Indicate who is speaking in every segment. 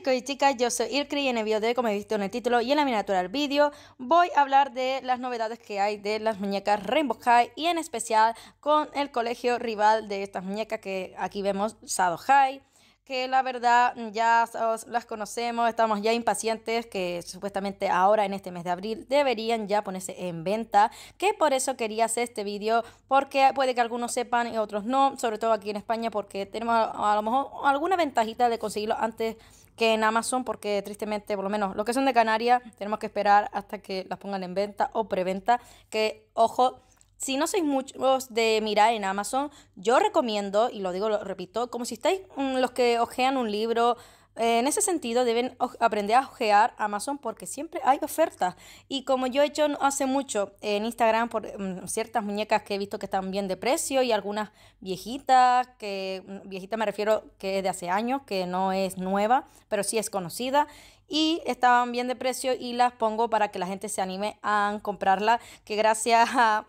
Speaker 1: chicos y chicas, yo soy Irkri y en el video de hoy, como he visto en el título y en la miniatura del vídeo, voy a hablar de las novedades que hay de las muñecas Rainbow High y en especial con el colegio rival de estas muñecas que aquí vemos, Sado High que la verdad ya las conocemos, estamos ya impacientes que supuestamente ahora en este mes de abril deberían ya ponerse en venta, que por eso quería hacer este vídeo, porque puede que algunos sepan y otros no, sobre todo aquí en España, porque tenemos a, lo mejor alguna ventajita de conseguirlo antes que en Amazon, porque tristemente, por lo menos los que son de Canarias, tenemos que esperar hasta que las pongan en venta o preventa. Que, ojo, si no sois muchos de mirar en Amazon, yo recomiendo, y lo digo, lo repito, como si estáis mm, los que ojean un libro eh, en ese sentido, deben aprender a ojear Amazon porque siempre hay ofertas. Y como yo he hecho hace mucho en Instagram por mm, ciertas muñecas que he visto que están bien de precio y algunas viejitas, que mm, viejita me refiero que es de hace años, que no es nueva, pero sí es conocida. Y estaban bien de precio y las pongo para que la gente se anime a comprarla, que gracias a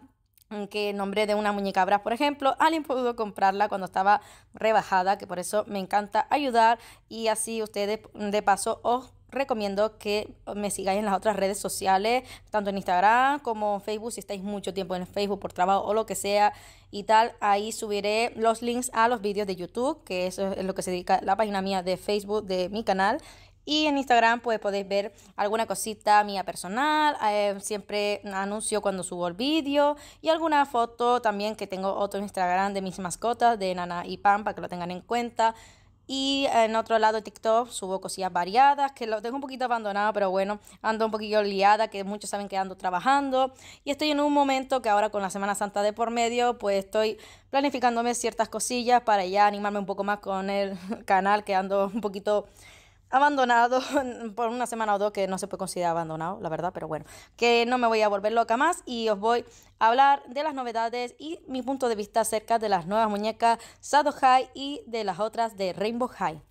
Speaker 1: que nombré de una muñeca Bras, por ejemplo, alguien pudo comprarla cuando estaba rebajada, que por eso me encanta ayudar y así ustedes de paso os recomiendo que me sigáis en las otras redes sociales, tanto en Instagram como Facebook, si estáis mucho tiempo en Facebook por trabajo o lo que sea y tal, ahí subiré los links a los vídeos de YouTube, que eso es lo que se dedica la página mía de Facebook de mi canal y en Instagram pues podéis ver alguna cosita mía personal, eh, siempre anuncio cuando subo el vídeo y alguna foto también que tengo otro Instagram de mis mascotas, de Nana y Pam, para que lo tengan en cuenta. Y en otro lado de TikTok subo cosillas variadas, que lo tengo un poquito abandonado, pero bueno, ando un poquito liada, que muchos saben que ando trabajando. Y estoy en un momento que ahora con la Semana Santa de por medio, pues estoy planificándome ciertas cosillas para ya animarme un poco más con el canal, que ando un poquito abandonado por una semana o dos, que no se puede considerar abandonado, la verdad, pero bueno, que no me voy a volver loca más y os voy a hablar de las novedades y mi punto de vista acerca de las nuevas muñecas Shadow High y de las otras de Rainbow High.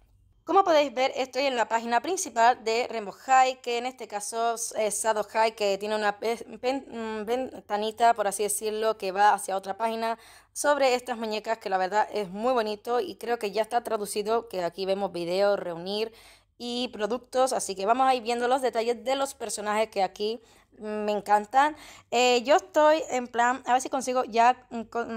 Speaker 1: Como podéis ver, estoy en la página principal de Rainbow High, que en este caso es Shadow High, que tiene una mm, ventanita, por así decirlo, que va hacia otra página sobre estas muñecas, que la verdad es muy bonito y creo que ya está traducido, que aquí vemos videos, reunir, y productos. Así que vamos a ir viendo los detalles de los personajes que aquí me encantan. Eh, yo estoy en plan, a ver si consigo ya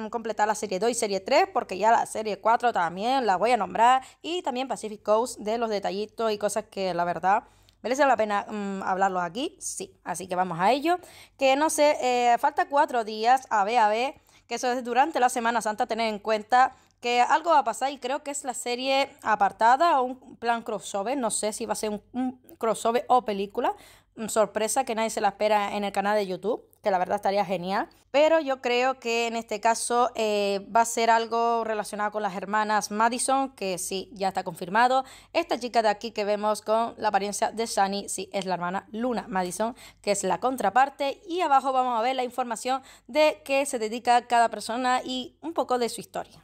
Speaker 1: completar la serie 2 y serie 3, porque ya la serie 4 también la voy a nombrar. Y también Pacific Coast de los detallitos y cosas que la verdad... ¿Merece la pena mm, hablarlo aquí? Sí, así que vamos a ello. Que no sé, eh, falta cuatro días, a ver, a ver, que eso es durante la Semana Santa, tener en cuenta que algo va a pasar y creo que es la serie apartada o un plan crossover, no sé si va a ser un, crossover o película, mm, sorpresa que nadie se la espera en el canal de YouTube, que la verdad estaría genial, pero yo creo que en este caso eh, va a ser algo relacionado con las hermanas Madison, que sí, ya está confirmado, esta chica de aquí que vemos con la apariencia de Sunny, sí, es la hermana Luna Madison, que es la contraparte, y abajo vamos a ver la información de qué se dedica cada persona y un poco de su historia.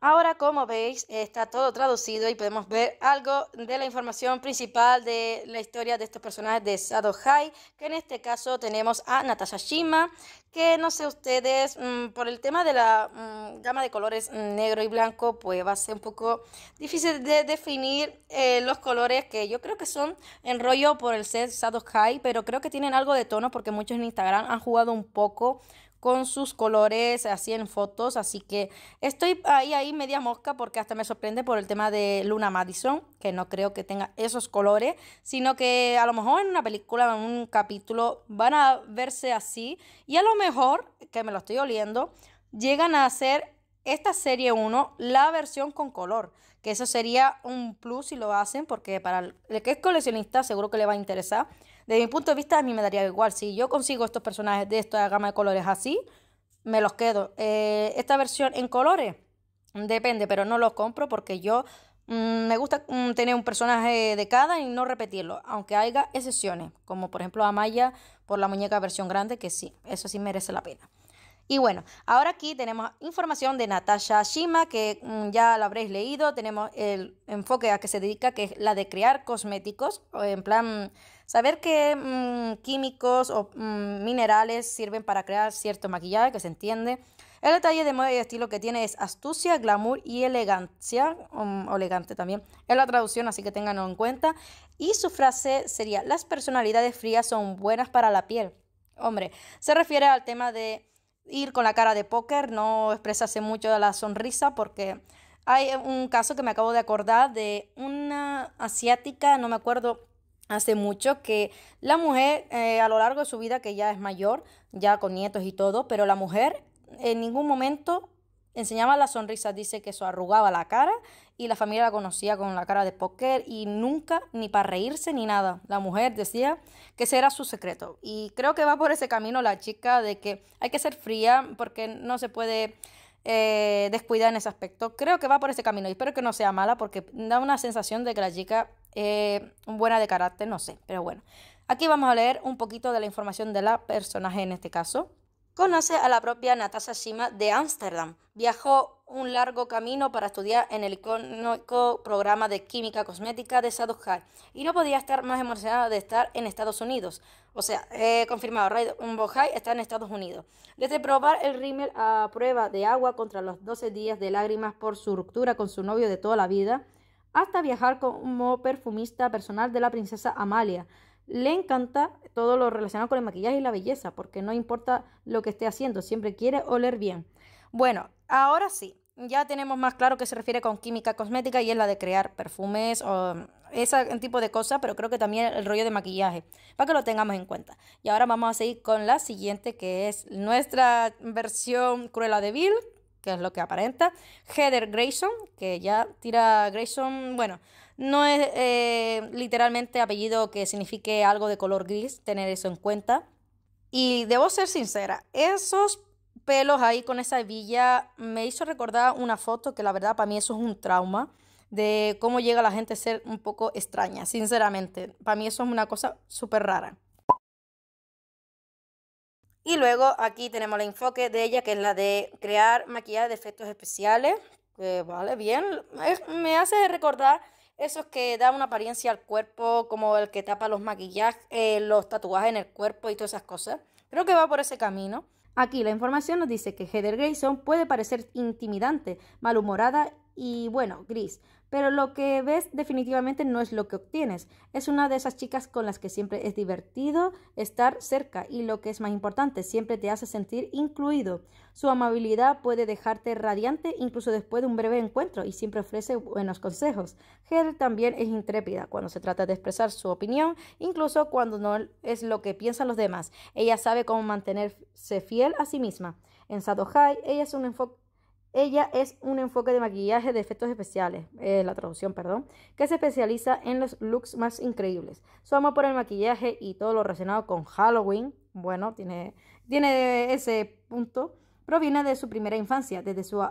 Speaker 1: Ahora, como veis, está todo traducido y podemos ver algo de la información principal de la historia de estos personajes de Sado High, que en este caso tenemos a Natasha Shima, que no sé ustedes, mm, por el tema de la mm, gama de colores negro y blanco, pues va a ser un poco difícil de definir eh, los colores que yo creo que son en rollo por el set Sado High, pero creo que tienen algo de tono porque muchos en Instagram han jugado un poco con sus colores así en fotos. Así que estoy ahí, ahí media mosca porque hasta me sorprende por el tema de Luna Madison, que no creo que tenga esos colores, sino que a lo mejor en una película, en un capítulo, van a verse así. Y a lo mejor, que me lo estoy oliendo, llegan a hacer esta serie 1 la versión con color, que eso sería un plus si lo hacen, porque para el que es coleccionista seguro que le va a interesar. Desde mi punto de vista, a mí me daría igual. Si yo consigo estos personajes de esta gama de colores así, me los quedo. Eh, esta versión en colores, depende, pero no los compro porque yo mm, me gusta mm, tener un personaje de cada y no repetirlo, aunque haya excepciones, como por ejemplo Amaya por la muñeca versión grande, que sí, eso sí merece la pena. Y bueno, ahora aquí tenemos información de Natasha Shima, que mm, ya la habréis leído. Tenemos el enfoque a que se dedica, que es la de crear cosméticos, en plan Saber qué mm, químicos o mm, minerales sirven para crear cierto maquillaje, que se entiende. El detalle de moda y estilo que tiene es astucia, glamour y elegancia, mm, elegante también, es la traducción, así que ténganlo en cuenta. Y su frase sería, las personalidades frías son buenas para la piel. Hombre, se refiere al tema de ir con la cara de póker, no expresarse mucho de la sonrisa porque hay un caso que me acabo de acordar de una asiática, no me acuerdo hace mucho que la mujer eh, a lo largo de su vida, que ya es mayor, ya con nietos y todo, pero la mujer en ningún momento enseñaba la sonrisa, dice que eso arrugaba la cara y la familia la conocía con la cara de póker y nunca ni para reírse ni nada. La mujer decía que ese era su secreto y creo que va por ese camino la chica de que hay que ser fría porque no se puede eh, descuida en ese aspecto. Creo que va por ese camino y espero que no sea mala porque da una sensación de que la chica es eh, buena de carácter, no sé, pero bueno. Aquí vamos a leer un poquito de la información de la personaje en este caso. Conoce a la propia Natasha Shima de Ámsterdam. Viajó un largo camino para estudiar en el icónico programa de química cosmética de South y no podía estar más emocionada de estar en Estados Unidos. O sea, he confirmado, un Bojai está en Estados Unidos. Desde probar el rímel a prueba de agua contra los 12 días de lágrimas por su ruptura con su novio de toda la vida, hasta viajar como perfumista personal de la princesa Amalia. Le encanta todo lo relacionado con el maquillaje y la belleza, porque no importa lo que esté haciendo, siempre quiere oler bien. Bueno, ahora sí, ya tenemos más claro que se refiere con química cosmética y es la de crear perfumes o ese tipo de cosas, pero creo que también el rollo de maquillaje, para que lo tengamos en cuenta. Y ahora vamos a seguir con la siguiente, que es nuestra versión cruela de Bill, que es lo que aparenta, Heather Grayson, que ya tira Grayson, bueno, no es eh, literalmente apellido que signifique algo de color gris, tener eso en cuenta. Y debo ser sincera, esos pelos ahí con esa hebilla me hizo recordar una foto que la verdad para mí eso es un trauma de cómo llega la gente a ser un poco extraña, sinceramente. Para mí eso es una cosa súper rara. Y luego aquí tenemos el enfoque de ella, que es la de crear maquillaje de efectos especiales. Que vale, bien. me hace recordar esos que dan una apariencia al cuerpo, como el que tapa los maquillajes, eh, los tatuajes en el cuerpo y todas esas cosas. Creo que va por ese camino. Aquí la información nos dice que Heather Grayson puede parecer intimidante, malhumorada y, bueno, gris, pero lo que ves definitivamente no es lo que obtienes. Es una de esas chicas con las que siempre es divertido estar cerca y lo que es más importante, siempre te hace sentir incluido. Su amabilidad puede dejarte radiante incluso después de un breve encuentro y siempre ofrece buenos consejos. Heather también es intrépida cuando se trata de expresar su opinión, incluso cuando no es lo que piensan los demás. Ella sabe cómo mantenerse fiel a sí misma. En Sado High, ella es un enfoque ella es un enfoque de maquillaje de efectos especiales, eh, la traducción, perdón, que se especializa en los looks más increíbles. Su amor por el maquillaje y todo lo relacionado con Halloween, bueno, tiene, tiene ese punto, proviene de su primera infancia, desde su...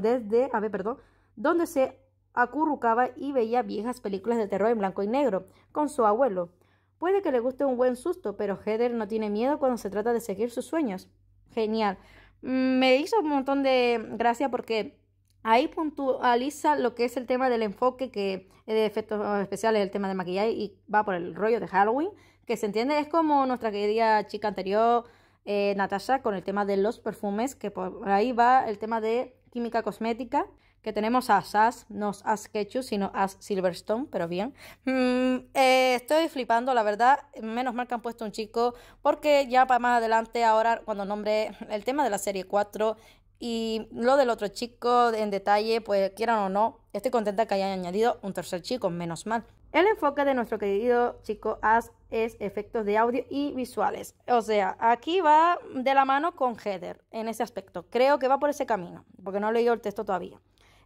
Speaker 1: desde, a ver, perdón, donde se acurrucaba y veía viejas películas de terror en blanco y negro con su abuelo. Puede que le guste un buen susto, pero Heather no tiene miedo cuando se trata de seguir sus sueños. Genial. Mm, me hizo un montón de gracia porque ahí puntualiza lo que es el tema del enfoque que eh, de efectos especiales, el tema de maquillaje y va por el rollo de Halloween, que se entiende es como nuestra querida chica anterior, eh, Natasha, con el tema de los perfumes, que por ahí va el tema de química cosmética que tenemos a Sass, no a sino a Silverstone, pero bien. Mm, eh, estoy flipando, la verdad. Menos mal que han puesto un chico, porque ya para más adelante, ahora cuando nombre el tema de la serie 4 y lo del otro chico en detalle, pues quieran o no, estoy contenta que hayan añadido un tercer chico, menos mal. El enfoque de nuestro querido chico As es efectos de audio y visuales. O sea, aquí va de la mano con Heather en ese aspecto. Creo que va por ese camino, porque no he leído el texto todavía.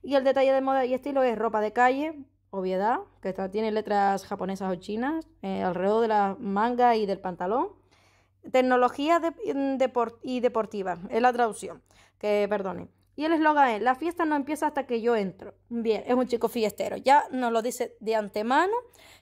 Speaker 1: Y el detalle de moda y estilo es ropa de calle, obviedad, que tiene letras japonesas o chinas, eh, alrededor de la manga y del pantalón. Tecnología y deportiva, es la traducción, que perdone. Y el eslogan es, la fiesta no empieza hasta que yo entro. Bien, es un chico fiestero, ya nos lo dice de antemano.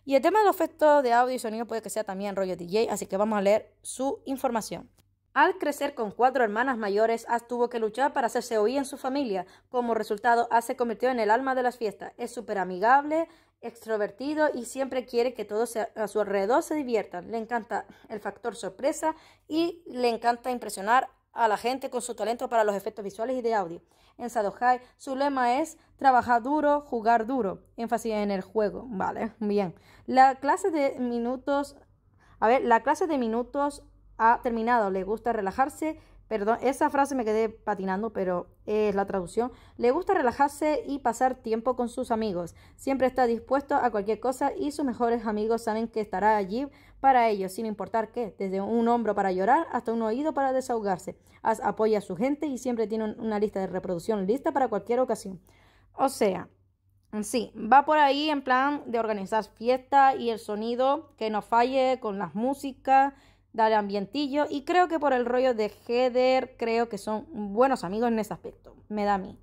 Speaker 1: Y el tema de los efectos de audio y sonido puede que sea también rollo DJ, así que vamos a leer su información. Al crecer con cuatro hermanas mayores, As tuvo que luchar para hacerse oír en su familia. Como resultado, As se convirtió en el alma de las fiestas. Es súper amigable, extrovertido y siempre quiere que todos a su alrededor se diviertan. Le encanta el factor sorpresa y le encanta impresionar a la gente con su talento para los efectos visuales y de audio. En sadojai su lema es trabajar duro, jugar duro. Énfasis en el juego. Vale, bien. La clase de minutos. A ver, la clase de minutos ha terminado, le gusta relajarse. Perdón, esa frase me quedé patinando, pero es la traducción. Le gusta relajarse y pasar tiempo con sus amigos. Siempre está dispuesto a cualquier cosa y sus mejores amigos saben que estará allí para ellos, sin importar qué, desde un hombro para llorar hasta un oído para desahogarse. apoya a su gente y siempre tiene una lista de reproducción lista para cualquier ocasión. O sea, Sí, va por ahí en plan de organizar fiestas y el sonido que no falle con las músicas Dale ambientillo y creo que por el rollo de Heather creo que son buenos amigos en ese aspecto, me da a mí.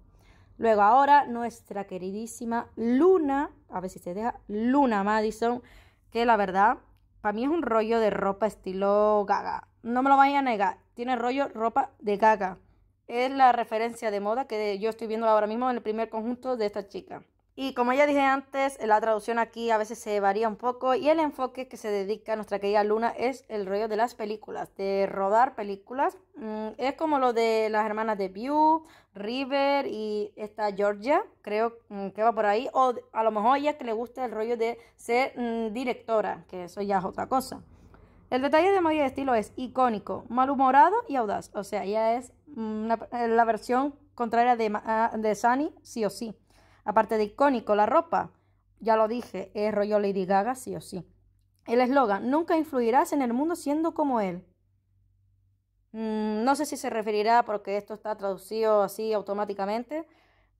Speaker 1: Luego ahora nuestra queridísima Luna, a ver si se deja, Luna Madison, que la verdad para mí es un rollo de ropa estilo gaga. No me lo vayan a negar, tiene rollo ropa de gaga. Es la referencia de moda que yo estoy viendo ahora mismo en el primer conjunto de esta chica. Y como ya dije antes, la traducción aquí a veces se varía un poco y el enfoque que se dedica a nuestra querida Luna es el rollo de las películas, de rodar películas. Mm, es como lo de las hermanas de View, River y esta Georgia, creo mm, que va por ahí. O a lo mejor ella es que le gusta el rollo de ser mm, directora, que eso ya es otra cosa. El detalle de Maya de Estilo es icónico, malhumorado y audaz. O sea, ella es eh, la versión contraria de, ah, de Sunny, sí o sí. Aparte de icónico, la ropa, ya lo dije, es rollo Lady Gaga, sí o sí. El eslogan, nunca influirás en el mundo siendo como él. Mm, no sé si se referirá porque esto está traducido así automáticamente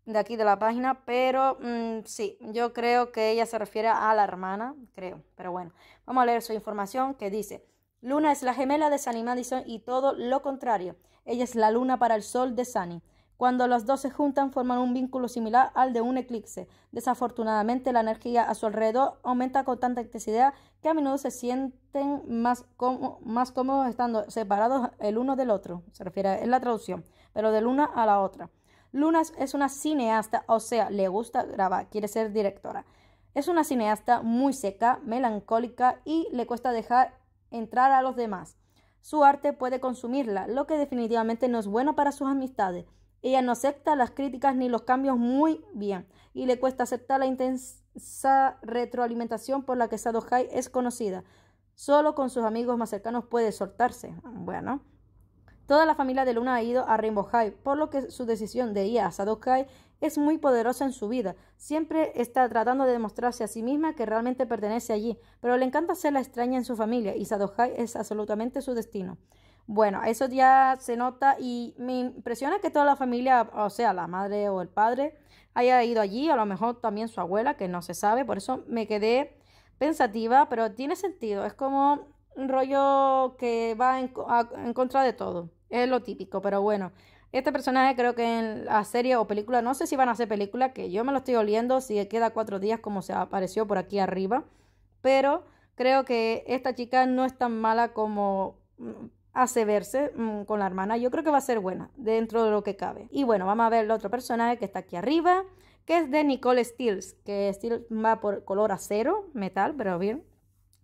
Speaker 1: de aquí de la página, pero mm, sí, yo creo que ella se refiere a la hermana, creo. Pero bueno, vamos a leer su información que dice, Luna es la gemela de Sunny Madison y todo lo contrario. Ella es la luna para el sol de Sunny. Cuando los dos se juntan forman un vínculo similar al de un eclipse. Desafortunadamente la energía a su alrededor aumenta con tanta intensidad que a menudo se sienten más, más cómodos estando separados el uno del otro. Se refiere, en la traducción, pero de una a la otra. Luna es una cineasta, o sea, le gusta grabar, quiere ser directora. Es una cineasta muy seca, melancólica y le cuesta dejar entrar a los demás. Su arte puede consumirla, lo que definitivamente no es bueno para sus amistades. Ella no acepta las críticas ni los cambios muy bien y le cuesta aceptar la intensa retroalimentación por la que Sadohai es conocida. Solo con sus amigos más cercanos puede soltarse. Bueno, toda la familia de Luna ha ido a Rainbow High, por lo que su decisión de ir a Sadohai es muy poderosa en su vida. Siempre está tratando de demostrarse a sí misma que realmente pertenece allí, pero le encanta ser la extraña en su familia y Sadohai es absolutamente su destino. Bueno, eso ya se nota y me impresiona que toda la familia, o sea, la madre o el padre, haya ido allí, a lo mejor también su abuela, que no se sabe, por eso me quedé pensativa, pero tiene sentido, es como un rollo que va en, contra de todo, es lo típico, pero bueno, este personaje creo que en la serie o película, no sé si van a hacer película, que yo me lo estoy oliendo, si queda cuatro días como se apareció por aquí arriba, pero creo que esta chica no es tan mala como Hace verse mm, con la hermana. Yo creo que va a ser buena dentro de lo que cabe. Y bueno, vamos a ver el otro personaje que está aquí arriba, que es de Nicole Steels, que Stills va por color acero, metal, pero bien.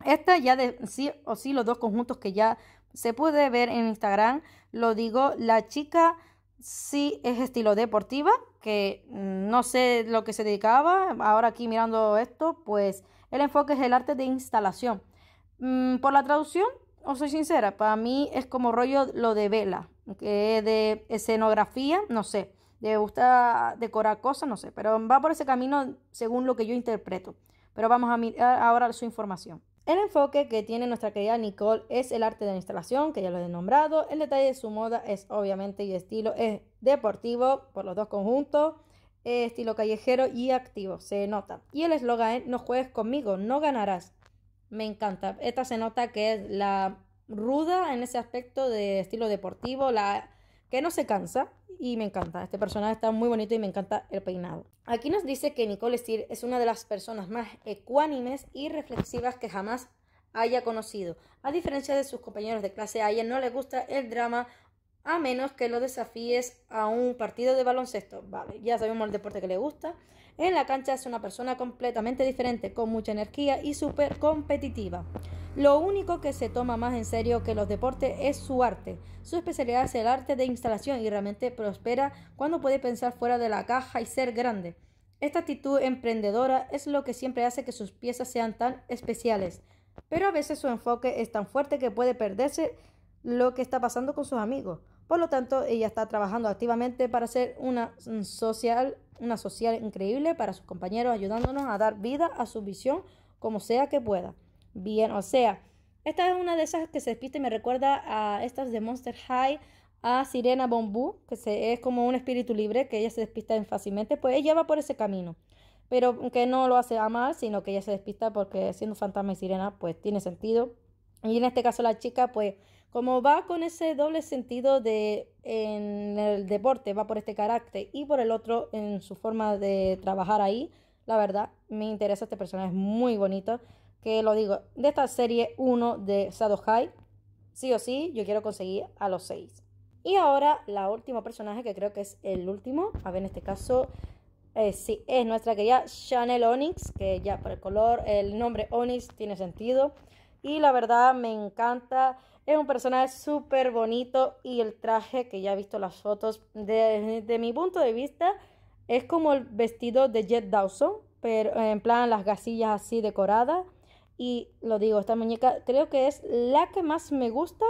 Speaker 1: Esta ya de sí o sí los dos conjuntos que ya se puede ver en Instagram, lo digo, la chica sí es estilo deportiva, que mm, no sé lo que se dedicaba, ahora aquí mirando esto, pues el enfoque es el arte de instalación. Mm, por la traducción, o soy sincera, para mí es como rollo lo de vela, que de escenografía, no sé, de gusta decorar cosas, no sé, pero va por ese camino según lo que yo interpreto. Pero vamos a mirar ahora su información. El enfoque que tiene nuestra querida Nicole es el arte de la instalación, que ya lo he nombrado. El detalle de su moda es obviamente y estilo es deportivo por los dos conjuntos, eh, estilo callejero y activo, se nota. Y el eslogan es no juegues conmigo, no ganarás. Me encanta. Esta se nota que es la ruda en ese aspecto de estilo deportivo, la que no se cansa y me encanta. Este personaje está muy bonito y me encanta el peinado. Aquí nos dice que Nicole Steele es una de las personas más ecuánimes y reflexivas que jamás haya conocido. A diferencia de sus compañeros de clase, a ella no le gusta el drama a menos que lo desafíes a un partido de baloncesto. Vale, ya sabemos el deporte que le gusta. En la cancha es una persona completamente diferente, con mucha energía y súper competitiva. Lo único que se toma más en serio que los deportes es su arte. Su especialidad es el arte de instalación y realmente prospera cuando puede pensar fuera de la caja y ser grande. Esta actitud emprendedora es lo que siempre hace que sus piezas sean tan especiales. Pero a veces su enfoque es tan fuerte que puede perderse lo que está pasando con sus amigos. Por lo tanto, ella está trabajando activamente para ser una social una social increíble para sus compañeros, ayudándonos a dar vida a su visión como sea que pueda. Bien, o sea, esta es una de esas que se despiste y me recuerda a estas de Monster High, a Sirena Bombu, que se, es como un espíritu libre, que ella se despista fácilmente, pues ella va por ese camino. Pero que no lo hace a mal, sino que ella se despista porque siendo fantasma y sirena, pues tiene sentido. Y en este caso la chica, pues como va con ese doble sentido de en el deporte, va por este carácter y por el otro en su forma de trabajar ahí, la verdad me interesa este personaje, es muy bonito. Que lo digo, de esta serie 1 de Sado High, sí o sí, yo quiero conseguir a los 6. Y ahora la último personaje que creo que es el último, a ver en este caso, eh, sí, es nuestra querida Chanel Onyx, que ya por el color, el nombre Onyx tiene sentido. Y la verdad me encanta es un personaje súper bonito y el traje, que ya he visto las fotos, desde de mi punto de vista, es como el vestido de Jet Dawson, pero en plan las gasillas así decoradas. Y lo digo, esta muñeca creo que es la que más me gusta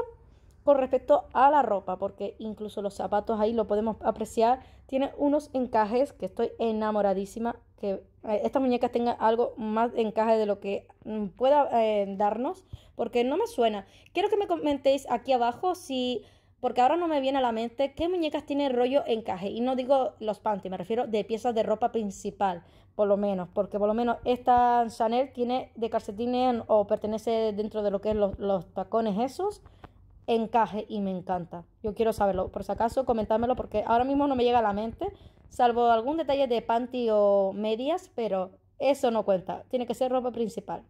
Speaker 1: con respecto a la ropa, porque incluso los zapatos ahí lo podemos apreciar. Tiene unos encajes que estoy enamoradísima que eh, estas muñecas tengan algo más de encaje de lo que mm, pueda eh, darnos, porque no me suena. Quiero que me comentéis aquí abajo si, porque ahora no me viene a la mente, qué muñecas tiene rollo encaje. Y no digo los panty, me refiero de piezas de ropa principal, por lo menos, porque por lo menos esta Chanel tiene de calcetines o pertenece dentro de lo que es los, los tacones esos encaje y me encanta. Yo quiero saberlo, por si acaso comentármelo porque ahora mismo no me llega a la mente, salvo algún detalle de panty o medias, pero eso no cuenta, tiene que ser ropa principal.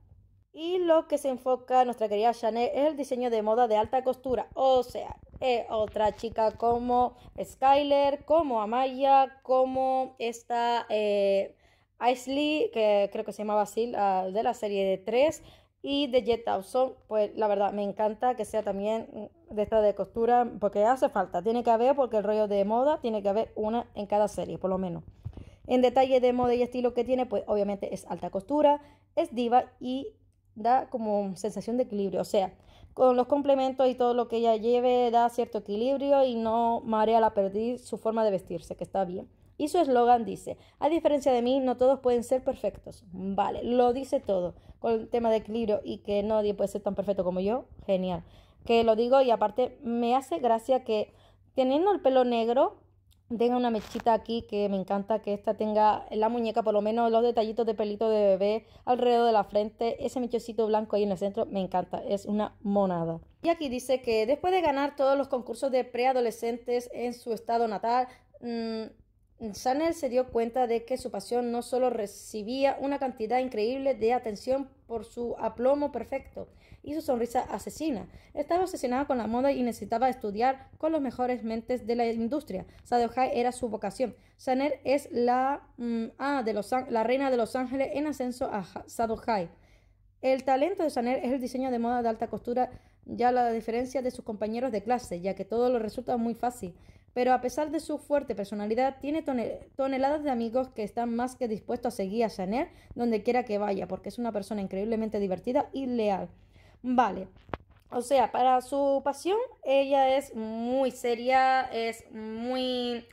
Speaker 1: Y lo que se enfoca nuestra querida Chanel es el diseño de moda de alta costura, o sea, otra chica como Skyler, como Amaya, como esta eh, Isley, que creo que se llamaba así, de la serie de 3 y de Jet Dawson, pues la verdad me encanta que sea también de esta de costura, porque hace falta, tiene que haber, porque el rollo de moda tiene que haber una en cada serie, por lo menos. En detalle de moda y estilo que tiene, pues obviamente es alta costura, es diva y da como sensación de equilibrio, o sea, con los complementos y todo lo que ella lleve da cierto equilibrio y no marea la perdiz su forma de vestirse, que está bien. Y su eslogan dice, a diferencia de mí, no todos pueden ser perfectos. Vale, lo dice todo. Con el tema de equilibrio y que nadie puede ser tan perfecto como yo, genial. Que lo digo y aparte me hace gracia que teniendo el pelo negro, tenga una mechita aquí que me encanta que esta tenga en la muñeca por lo menos los detallitos de pelito de bebé alrededor de la frente, ese mechocito blanco ahí en el centro, me encanta, es una monada. Y aquí dice que después de ganar todos los concursos de preadolescentes en su estado natal, mm, Saner se dio cuenta de que su pasión no solo recibía una cantidad increíble de atención por su aplomo perfecto y su sonrisa asesina, estaba obsesionada con la moda y necesitaba estudiar con los mejores mentes de la industria. Sadohai era su vocación. Saner es la, mm, ah, de los, la reina de Los Ángeles en ascenso a Sadohai. El talento de Saner es el diseño de moda de alta costura, ya la diferencia de sus compañeros de clase, ya que todo lo resulta muy fácil pero a pesar de su fuerte personalidad, tiene toneladas de amigos que están más que dispuestos a seguir a Chanel donde quiera que vaya, porque es una persona increíblemente divertida y leal. Vale. O sea, para su pasión, ella es muy seria, es muy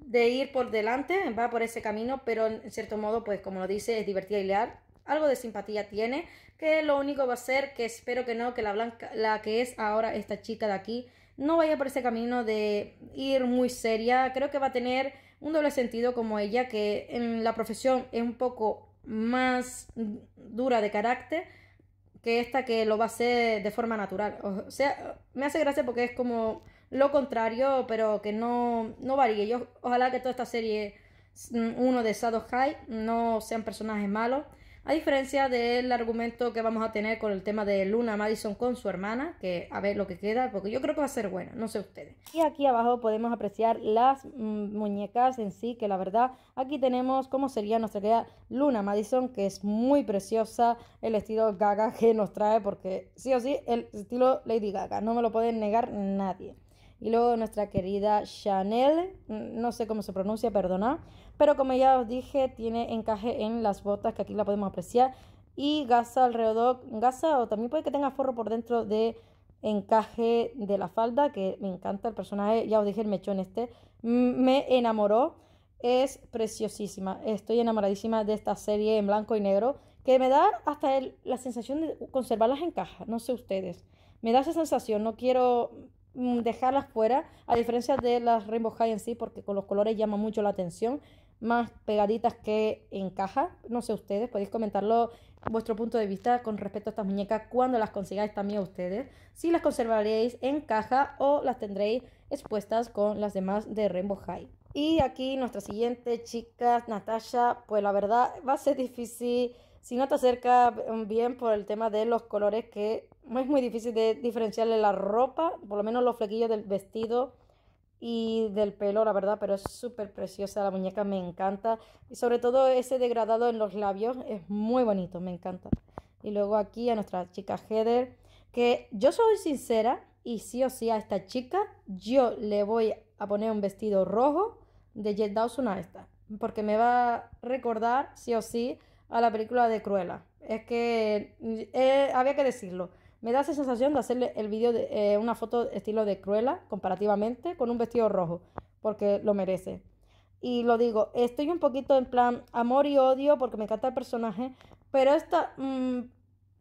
Speaker 1: de ir por delante, va por ese camino, pero en cierto modo, pues como lo dice, es divertida y leal. Algo de simpatía tiene, que lo único va a ser que espero que no, que la blanca, la que es ahora esta chica de aquí, no vaya por ese camino de ir muy seria. Creo que va a tener un doble sentido como ella, que en la profesión es un poco más dura de carácter que esta que lo va a hacer de forma natural. O sea, me hace gracia porque es como lo contrario, pero que no, no varíe. Yo, ojalá que toda esta serie, mm, uno de Shadow High, no sean personajes malos. A diferencia del argumento que vamos a tener con el tema de Luna Madison con su hermana, que a ver lo que queda, porque yo creo que va a ser buena, no sé ustedes. Y aquí abajo podemos apreciar las mm, muñecas en sí, que la verdad, aquí tenemos cómo sería nuestra querida Luna Madison, que es muy preciosa, el estilo gaga que nos trae, porque sí o sí, el estilo Lady Gaga, no me lo puede negar nadie. Y luego nuestra querida Chanel, mm, no sé cómo se pronuncia, perdona, pero como ya os dije, tiene encaje en las botas que aquí la podemos apreciar y gasa alrededor, gasa o también puede que tenga forro por dentro de encaje de la falda, que me encanta el personaje, ya os dije el mechón este, me enamoró, es preciosísima, estoy enamoradísima de esta serie en blanco y negro, que me da hasta la sensación de conservarlas en caja, no sé ustedes, me da esa sensación, no quiero mm, dejarlas fuera, a diferencia de las Rainbow High en sí, porque con los colores llama mucho la atención, más pegaditas que en caja. No sé ustedes, podéis comentarlo vuestro punto de vista con respecto a estas muñecas cuando las consigáis también ustedes. Si las conservaréis en caja o las tendréis expuestas con las demás de Rainbow High. Y aquí nuestra siguiente chica, Natasha, pues la verdad va a ser difícil si no te acerca bien por el tema de los colores que es muy difícil de diferenciarle la ropa, por lo menos los flequillos del vestido y del pelo, la verdad, pero es súper preciosa. La muñeca me encanta. Y sobre todo ese degradado en los labios es muy bonito, me encanta. Y luego aquí a nuestra chica Heather, que yo soy sincera y sí o sí a esta chica yo le voy a poner un vestido rojo de Jet Dawson a esta. Porque me va a recordar sí o sí a la película de Cruella. Es que eh, había que decirlo. Me da esa sensación de hacerle el vídeo de eh, una foto estilo de Cruella, comparativamente, con un vestido rojo, porque lo merece. Y lo digo, estoy un poquito en plan amor y odio porque me encanta el personaje, pero esta churro mm,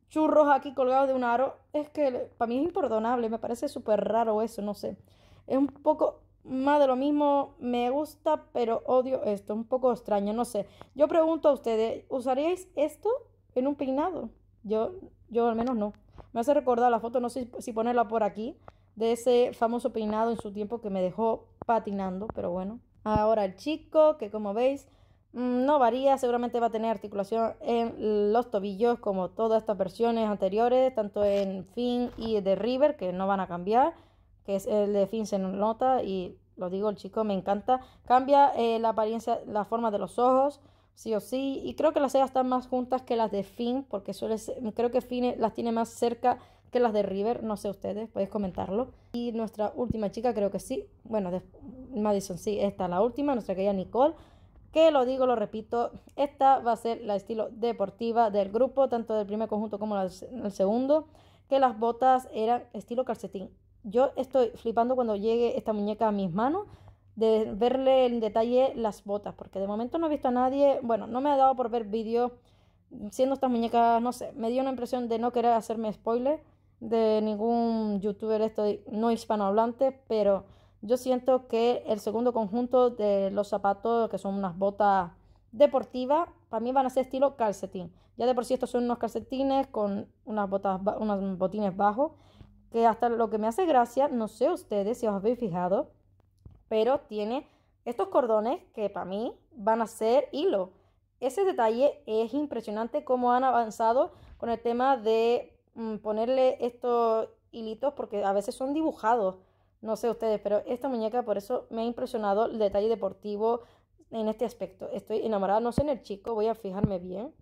Speaker 1: churros aquí colgado de un aro es que para mí es imperdonable, me parece súper raro eso, no sé. Es un poco más de lo mismo, me gusta, pero odio esto, un poco extraño, no sé. Yo pregunto a ustedes, ¿usaríais esto en un peinado? Yo, yo al menos no. Me hace recordar la foto, no sé si ponerla por aquí, de ese famoso peinado en su tiempo que me dejó patinando, pero bueno. Ahora el chico, que como veis, mm, no varía, seguramente va a tener articulación en los tobillos como todas estas versiones anteriores, tanto en Finn y de River, que no van a cambiar, que es el de Finn se nota y lo digo, el chico me encanta. Cambia eh, la apariencia, la forma de los ojos, sí o sí. Y creo que las cejas están más juntas que las de Finn, porque creo que Finn las tiene más cerca que las de River, no sé ustedes, podéis comentarlo. Y nuestra última chica, creo que sí, bueno, Madison sí, esta es la última, nuestra querida Nicole, que lo digo, lo repito, esta va a ser la estilo deportiva del grupo, tanto del primer conjunto como del segundo, que las botas eran estilo calcetín. Yo estoy flipando cuando llegue esta muñeca a mis manos de verle en detalle las botas, porque de momento no he visto a nadie, bueno, no me ha dado por ver vídeos siendo estas muñecas, no sé, me dio una impresión de no querer hacerme spoiler de ningún youtuber esto no hispanohablante, pero yo siento que el segundo conjunto de los zapatos, que son unas botas deportivas, para mí van a ser estilo calcetín. Ya de por sí estos son unos calcetines con unas botas, unos botines bajos, que hasta lo que me hace gracia, no sé ustedes si os habéis fijado, pero tiene estos cordones que para mí van a ser hilo. Ese detalle es impresionante cómo han avanzado con el tema de mm, ponerle estos hilitos porque a veces son dibujados. No sé ustedes, pero esta muñeca por eso me ha impresionado el detalle deportivo en este aspecto. Estoy enamorada, no sé en el chico, voy a fijarme bien.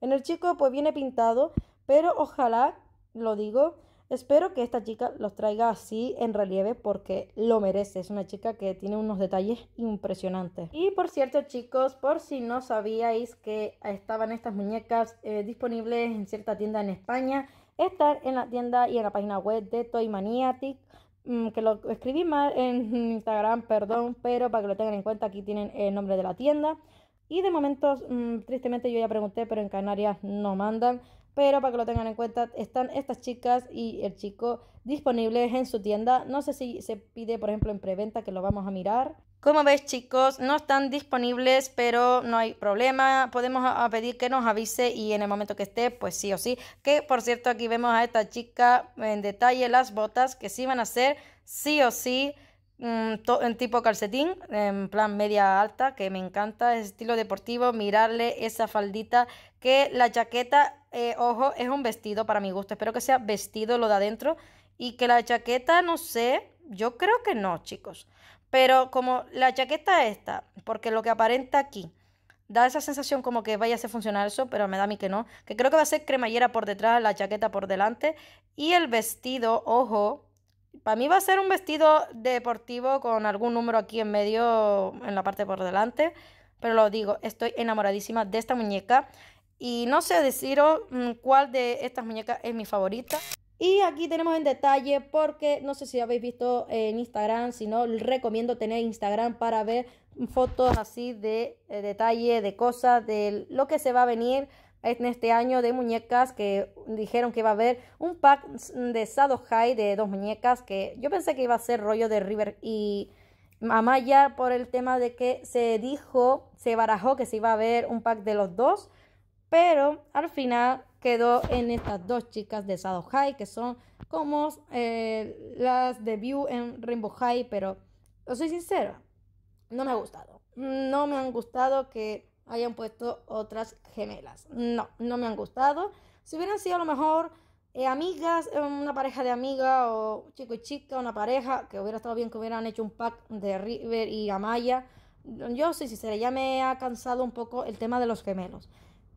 Speaker 1: En el chico pues viene pintado, pero ojalá, lo digo, Espero que esta chica los traiga así en relieve porque lo merece. Es una chica que tiene unos detalles impresionantes. Y por cierto chicos, por si no sabíais que estaban estas muñecas eh, disponibles en cierta tienda en España, están en la tienda y en la página web de Toy Maniatic mm, que lo escribí mal en Instagram, perdón, pero para que lo tengan en cuenta, aquí tienen el nombre de la tienda. Y de momento, mm, tristemente yo ya pregunté, pero en Canarias no mandan pero para que lo tengan en cuenta, están estas chicas y el chico disponibles en su tienda. No sé si se pide, por ejemplo, en preventa, que lo vamos a mirar. Como veis, chicos, no están disponibles, pero no hay problema. Podemos pedir que nos avise y en el momento que esté, pues sí o sí. Que por cierto, aquí vemos a esta chica en detalle las botas que sí van a ser sí o sí mm, en tipo calcetín, en plan media alta, que me encanta, es estilo deportivo, mirarle esa faldita, que la chaqueta eh, ojo, es un vestido para mi gusto. Espero que sea vestido lo de adentro y que la chaqueta, no sé, yo creo que no, chicos. Pero como la chaqueta esta, porque lo que aparenta aquí da esa sensación como que vaya a ser funcionar eso, pero me da a mí que no. Que creo que va a ser cremallera por detrás, la chaqueta por delante y el vestido, ojo. Para mí va a ser un vestido deportivo con algún número aquí en medio, en la parte por delante. Pero lo digo, estoy enamoradísima de esta muñeca. Y no sé deciros mm, cuál de estas muñecas es mi favorita. Y aquí tenemos en detalle porque no sé si habéis visto en Instagram, si no, recomiendo tener Instagram para ver fotos así de, eh, detalle, de cosas, de lo que se va a venir en este año de muñecas que dijeron que iba a haber un pack de Sado High de dos muñecas que yo pensé que iba a ser rollo de River y Amaya por el tema de que se dijo, se barajó que se iba a ver un pack de los dos pero al final quedó en estas dos chicas de Sado High, que son como eh, las de View en Rainbow High, pero os soy sincera, no me ha gustado. No me han gustado que hayan puesto otras gemelas. No, no me han gustado. Si hubieran sido a lo mejor eh, amigas, eh, una pareja de amigas o chico y chica, una pareja, que hubiera estado bien que hubieran hecho un pack de River y Amaya. Yo soy sincera, ya me ha cansado un poco el tema de los gemelos.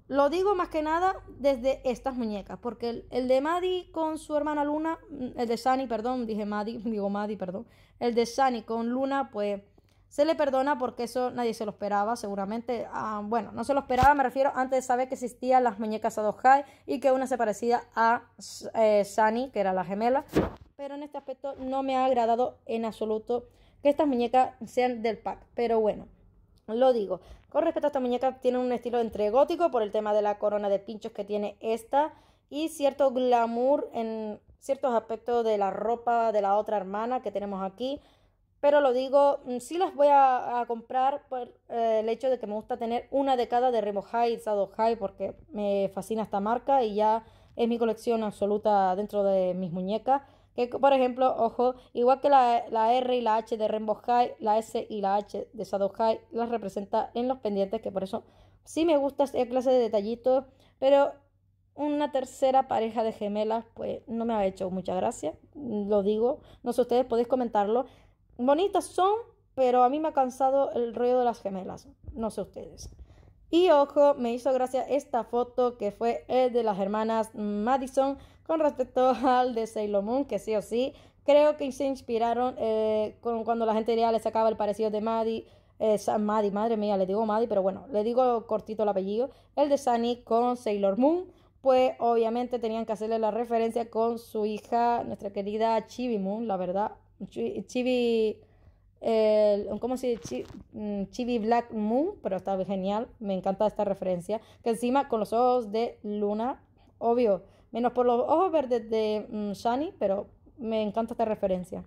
Speaker 1: Lo digo más que nada desde estas muñecas, porque el, de Maddie con su hermana Luna, mm, el de Sunny, perdón, dije Maddie, digo Maddie, perdón, el de Sunny con Luna, pues se le perdona porque eso nadie se lo esperaba, seguramente. Ah, bueno, no se lo esperaba, me refiero antes de saber que existían las muñecas dos High y que una se parecía a sani eh, Sunny, que era la gemela, pero en este aspecto no me ha agradado en absoluto que estas muñecas sean del pack, pero bueno lo digo. Por respecto a esta muñeca, tiene un estilo entre gótico por el tema de la corona de pinchos que tiene esta y cierto glamour en ciertos aspectos de la ropa de la otra hermana que tenemos aquí. Pero lo digo, mm, sí las voy a, comprar por eh, el hecho de que me gusta tener una de cada de Remo High y Sado High porque me fascina esta marca y ya es mi colección absoluta dentro de mis muñecas que por ejemplo, ojo, igual que la, R y la H de Rainbow High, la S y la H de Shadow High las representa en los pendientes, que por eso sí me gusta esta clase de detallitos, pero una tercera pareja de gemelas, pues no me ha hecho mucha gracia, lo digo, no sé, ustedes podéis comentarlo. Bonitas son, pero a mí me ha cansado el rollo de las gemelas, no sé ustedes. Y ojo, me hizo gracia esta foto que fue eh, de las hermanas Madison con respecto al de Sailor Moon, que sí o sí, creo que se inspiraron eh, cuando la gente ya le sacaba el parecido de Maddie. Eh, Maddie, madre mía, le digo Maddie, pero bueno, le digo cortito el apellido. El de Sunny con Sailor Moon, pues obviamente tenían que hacerle la referencia con su hija, nuestra querida Chibi Moon, la verdad. Chibi. ¿Cómo se dice? Mm, Chibi Black Moon, pero está genial. Me encanta esta referencia. Que encima con los ojos de Luna, obvio menos por los ojos verdes de mm, Shani, pero me encanta esta referencia.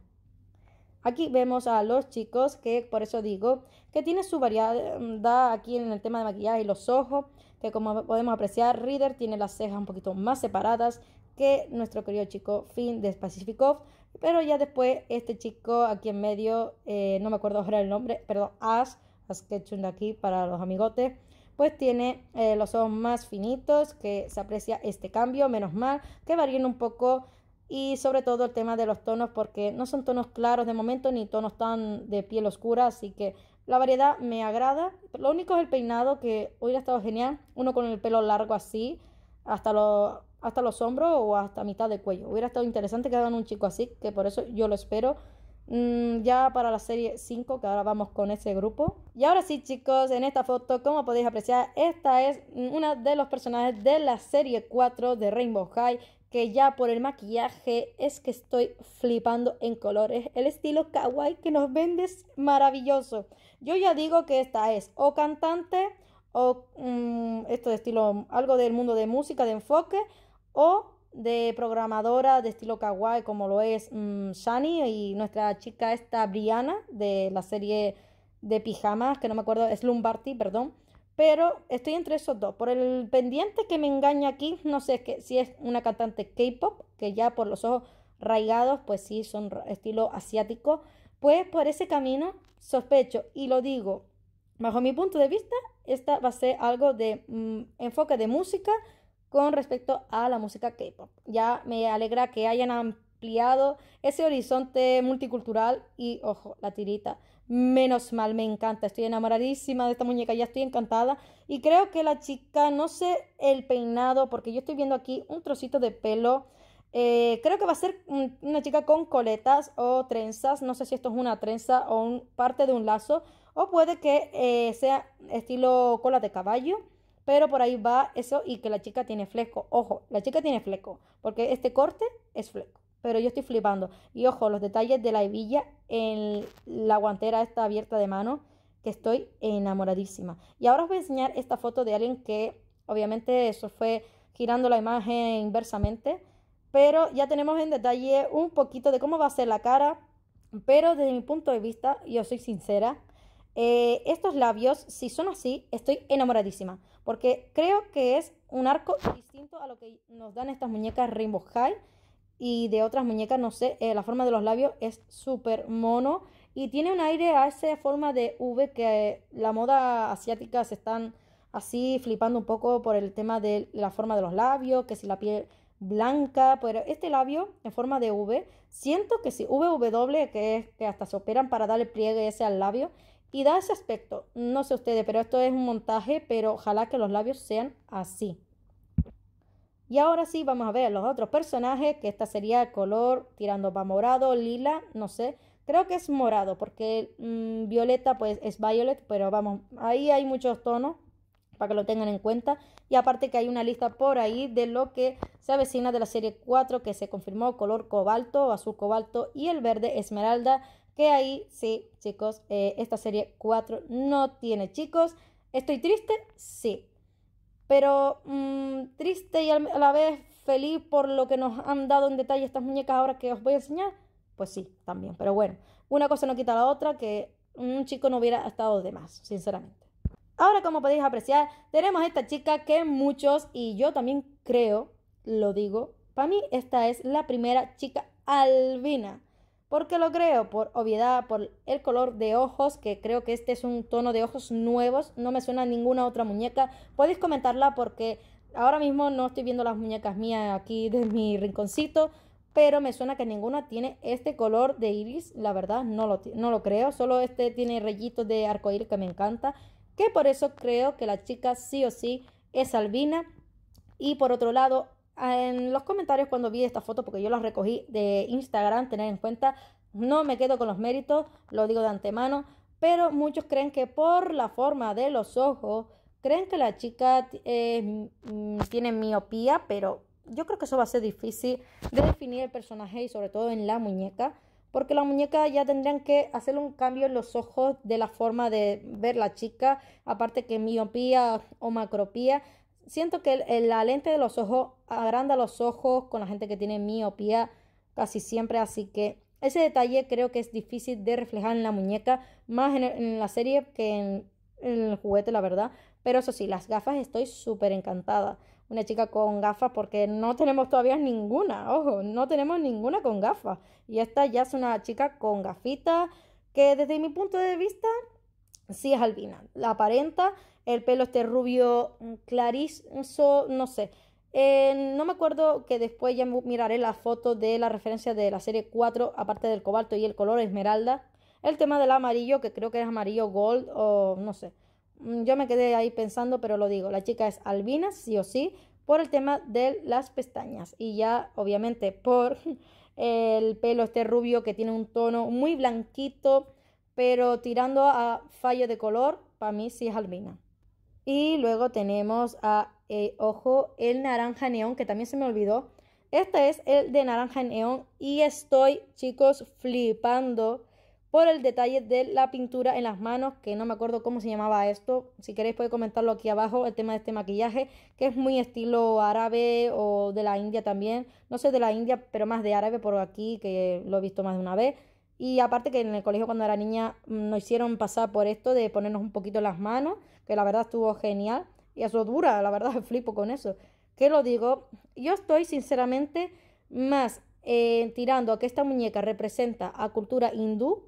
Speaker 1: Aquí vemos a los chicos que, por eso digo, que tiene su variedad aquí en el tema de maquillaje y los ojos, que como podemos apreciar, Reader tiene las cejas un poquito más separadas que nuestro querido chico Finn de Off pero ya después este chico aquí en medio, eh, no me acuerdo ahora el nombre, perdón, Ash, Ash que aquí para los amigotes, pues tiene eh, los ojos más finitos, que se aprecia este cambio, menos mal, que varían un poco y sobre todo el tema de los tonos porque no son tonos claros de momento ni tonos tan de piel oscura, así que la variedad me agrada. Lo único es el peinado que hoy estado genial, uno con el pelo largo así hasta los hasta los hombros o hasta mitad de cuello. Hubiera estado interesante que hagan un chico así, que por eso yo lo espero. Mm, ya para la serie 5, que ahora vamos con ese grupo. Y ahora sí, chicos, en esta foto, como podéis apreciar, esta es una de los personajes de la serie 4 de Rainbow High, que ya por el maquillaje es que estoy flipando en colores. El estilo kawaii que nos vendes maravilloso. Yo ya digo que esta es o cantante o mm, esto de estilo algo del mundo de música, de enfoque o de programadora de estilo kawaii como lo es mm, Shani y nuestra chica esta Briana de la serie de pijamas, que no me acuerdo, es Lumbarty, perdón. Pero estoy entre esos dos. Por el pendiente que me engaña aquí, no sé si es una cantante K-pop, que ya por los ojos raigados, pues sí, son estilo asiático. Pues por ese camino sospecho, y lo digo, bajo mi punto de vista, esta va a ser algo de mm, enfoque de música con respecto a la música K-Pop. Ya me alegra que hayan ampliado ese horizonte multicultural y, ojo, la tirita. Menos mal, me encanta, estoy enamoradísima de esta muñeca, ya estoy encantada. Y creo que la chica, no sé el peinado, porque yo estoy viendo aquí un trocito de pelo. Eh, creo que va a ser una chica con coletas o trenzas. No sé si esto es una trenza o parte de un lazo. O puede que eh, sea estilo cola de caballo pero por ahí va eso y que la chica tiene fleco. Ojo, la chica tiene fleco, porque este corte es fleco. Pero yo estoy flipando. Y ojo, los detalles de la hebilla en la guantera está abierta de mano, que estoy enamoradísima. Y ahora os voy a enseñar esta foto de alguien que, obviamente, eso fue girando la imagen inversamente. Pero ya tenemos en detalle un poquito de cómo va a ser la cara. Pero desde mi punto de vista, yo soy sincera, eh, estos labios, si son así, estoy enamoradísima, porque creo que es un arco distinto a lo que nos dan estas muñecas Rainbow High y de otras muñecas, no sé, eh, la forma de los labios es súper mono y tiene un aire a esa forma de V que la moda asiática se están así flipando un poco por el tema de la forma de los labios, que si la piel blanca, pero este labio en forma de V, siento que si VW, que es que hasta se operan para darle pliegue ese al labio, y da ese aspecto, no sé ustedes, pero esto es un montaje, pero ojalá que los labios sean así. Y ahora sí, vamos a ver los otros personajes, que esta sería el color tirando para morado, lila, no sé. Creo que es morado, porque mm, violeta pues es violet, pero vamos, ahí hay muchos tonos para que lo tengan en cuenta. Y aparte que hay una lista por ahí de lo que se avecina de la serie 4 que se confirmó color cobalto, azul cobalto y el verde esmeralda que ahí sí, chicos, eh, esta serie 4 no tiene chicos. ¿Estoy triste? Sí. Pero mm, triste y a la vez feliz por lo que nos han dado en detalle estas muñecas ahora que os voy a enseñar. Pues sí, también. Pero bueno, una cosa no quita la otra, que un chico no hubiera estado de más, sinceramente. Ahora, como podéis apreciar, tenemos esta chica que muchos, y yo también creo, lo digo, para mí esta es la primera chica albina porque lo creo, por obviedad, por el color de ojos, que creo que este es un tono de ojos nuevos, no me suena a ninguna otra muñeca. Podéis comentarla porque ahora mismo no estoy viendo las muñecas mías aquí de mi rinconcito, pero me suena que ninguna tiene este color de iris, la verdad no lo, no lo creo, solo este tiene rayitos de arcoíris que me encanta, que por eso creo que la chica sí o sí es albina. Y por otro lado, en los comentarios cuando vi esta foto, porque yo la recogí de Instagram, tener en cuenta, no me quedo con los méritos, lo digo de antemano, pero muchos creen que por la forma de los ojos, creen que la chica mm, tiene miopía, pero yo creo que eso va a ser difícil de definir el personaje y sobre todo en la muñeca, porque la muñeca ya tendrían que hacer un cambio en los ojos de la forma de ver la chica, aparte que miopía o macropía siento que la lente de los ojos agranda los ojos con la gente que tiene miopía casi siempre, así que ese detalle creo que es difícil de reflejar en la muñeca, más en, la serie que en, en, el juguete, la verdad. Pero eso sí, las gafas estoy súper encantada. Una chica con gafas porque no tenemos todavía ninguna, ojo, no tenemos ninguna con gafas. Y esta ya es una chica con gafitas que desde mi punto de vista sí es albina. La aparenta, el pelo este rubio clarizo, no sé. Eh, no me acuerdo que después ya miraré la foto de la referencia de la serie 4, aparte del cobalto y el color esmeralda. El tema del amarillo, que creo que es amarillo gold o no sé. Mm, yo me quedé ahí pensando, pero lo digo. La chica es albina, sí o sí, por el tema de las pestañas. Y ya, obviamente, por el pelo este rubio que tiene un tono muy blanquito, pero tirando a fallo de color, para mí sí es albina. Y luego tenemos a, eh, ojo, el naranja neón, que también se me olvidó. Este es el de naranja neón y estoy, chicos, flipando por el detalle de la pintura en las manos, que no me acuerdo cómo se llamaba esto. Si queréis podéis comentarlo aquí abajo, el tema de este maquillaje, que es muy estilo árabe o de la India también. No sé de la India, pero más de árabe por aquí, que lo he visto más de una vez. Y aparte que en el colegio cuando era niña mm, nos hicieron pasar por esto de ponernos un poquito las manos, que la verdad estuvo genial. Y eso dura, la verdad flipo con eso. ¿Qué lo digo? Yo estoy sinceramente más eh, tirando a que esta muñeca representa a cultura hindú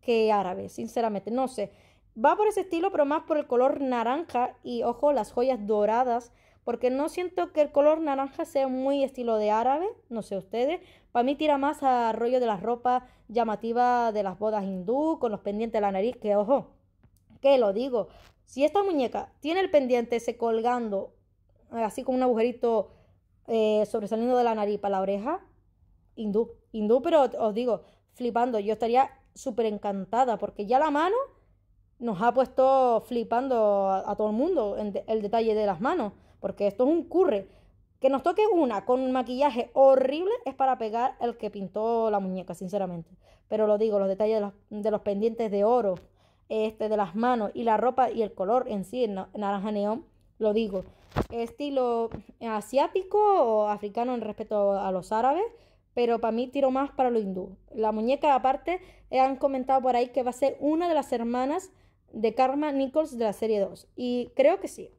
Speaker 1: que árabe, sinceramente. No sé. Va por ese estilo, pero más por el color naranja y, ojo, las joyas doradas porque no siento que el color naranja sea muy estilo de árabe, no sé ustedes, para mí tira más a rollo de las ropas llamativas de las bodas hindú, con los pendientes de la nariz, que ojo, que lo digo. Si esta muñeca tiene el pendiente ese colgando, así como un agujerito eh, sobresaliendo de la nariz para la oreja, hindú, hindú, pero os digo, flipando, yo estaría súper encantada porque ya la mano nos ha puesto flipando a, todo el mundo el detalle de las manos, porque esto es un curre. Que nos toque una con maquillaje horrible es para pegar el que pintó la muñeca, sinceramente. Pero lo digo, los detalles de los, pendientes de oro, este, de las manos y la ropa y el color en sí, naranja neón, lo digo. Estilo asiático o africano en respecto a los árabes, pero para mí tiro más para lo hindú. La muñeca, aparte, han comentado por ahí que va a ser una de las hermanas de Karma Nichols de la serie 2. Y creo que sí.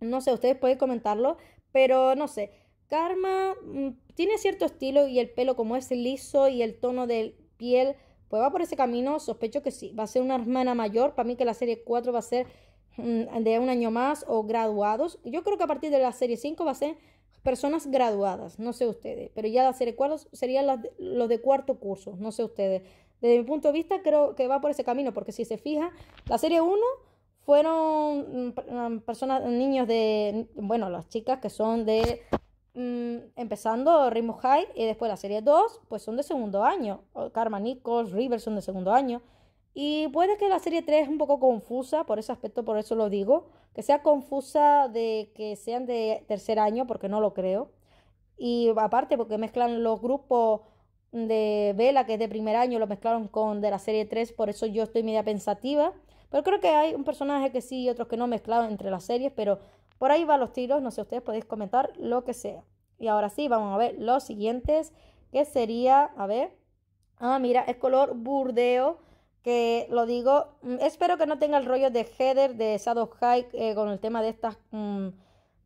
Speaker 1: No sé, ustedes pueden comentarlo, pero no sé, Karma mm, tiene cierto estilo y el pelo como es liso y el tono de piel, pues va por ese camino, sospecho que sí, va a ser una hermana mayor, para mí que la serie 4 va a ser mm, de un año más o graduados. Yo creo que a partir de la serie 5 va a ser personas graduadas, no sé ustedes, pero ya la serie 4 serían los de cuarto curso, no sé ustedes. Desde mi punto de vista creo que va por ese camino, porque si se fija, la serie 1 fueron mm, mm, personas, niños de, bueno, las chicas que son de, mm, empezando Ritmo High y después la serie 2, pues son de segundo año. Karma Nichols, River son de segundo año. Y puede que la serie 3 es un poco confusa, por ese aspecto, por eso lo digo, que sea confusa de que sean de tercer año, porque no lo creo. Y aparte, porque mezclan los grupos de Vela, que es de primer año, lo mezclaron con de la serie 3, por eso yo estoy media pensativa pero creo que hay un personaje que sí y otros que no mezclado entre las series, pero por ahí van los tiros, no sé, ustedes podéis comentar lo que sea. Y ahora sí, vamos a ver los siguientes, que sería, a ver, ah, mira, es color burdeo, que lo digo, mm, espero que no tenga el rollo de Heather de Shadow High eh, con el tema de estas mm,